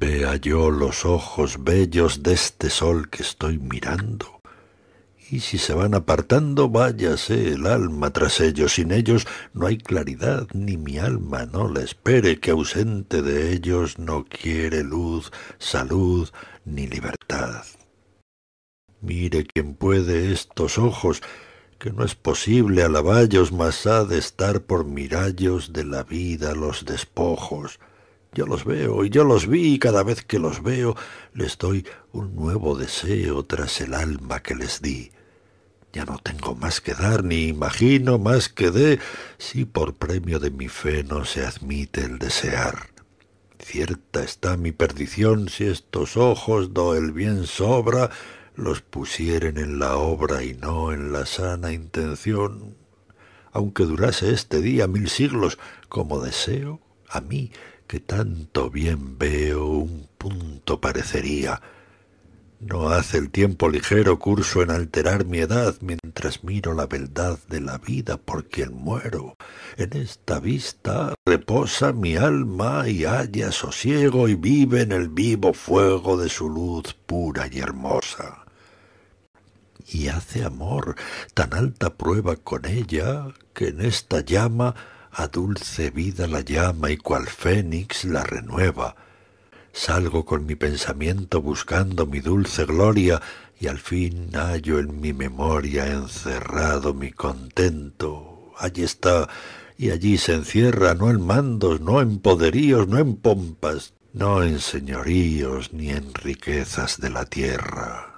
vea yo los ojos bellos de este sol que estoy mirando. Y si se van apartando, váyase el alma tras ellos. Sin ellos no hay claridad, ni mi alma no la espere, que ausente de ellos no quiere luz, salud, ni libertad. Mire quien puede estos ojos, que no es posible alaballos, mas ha de estar por mirallos de la vida los despojos yo los veo y yo los vi y cada vez que los veo les doy un nuevo deseo tras el alma que les di. Ya no tengo más que dar, ni imagino más que dé, si por premio de mi fe no se admite el desear. Cierta está mi perdición si estos ojos, do el bien sobra, los pusieren en la obra y no en la sana intención. Aunque durase este día mil siglos, como deseo, a mí que tanto bien veo un punto parecería. No hace el tiempo ligero curso en alterar mi edad mientras miro la verdad de la vida por quien muero. En esta vista reposa mi alma y halla sosiego y vive en el vivo fuego de su luz pura y hermosa. Y hace amor tan alta prueba con ella que en esta llama a dulce vida la llama y cual fénix la renueva. Salgo con mi pensamiento buscando mi dulce gloria y al fin hallo en mi memoria encerrado mi contento. Allí está, y allí se encierra no en mandos, no en poderíos, no en pompas, no en señoríos ni en riquezas de la tierra.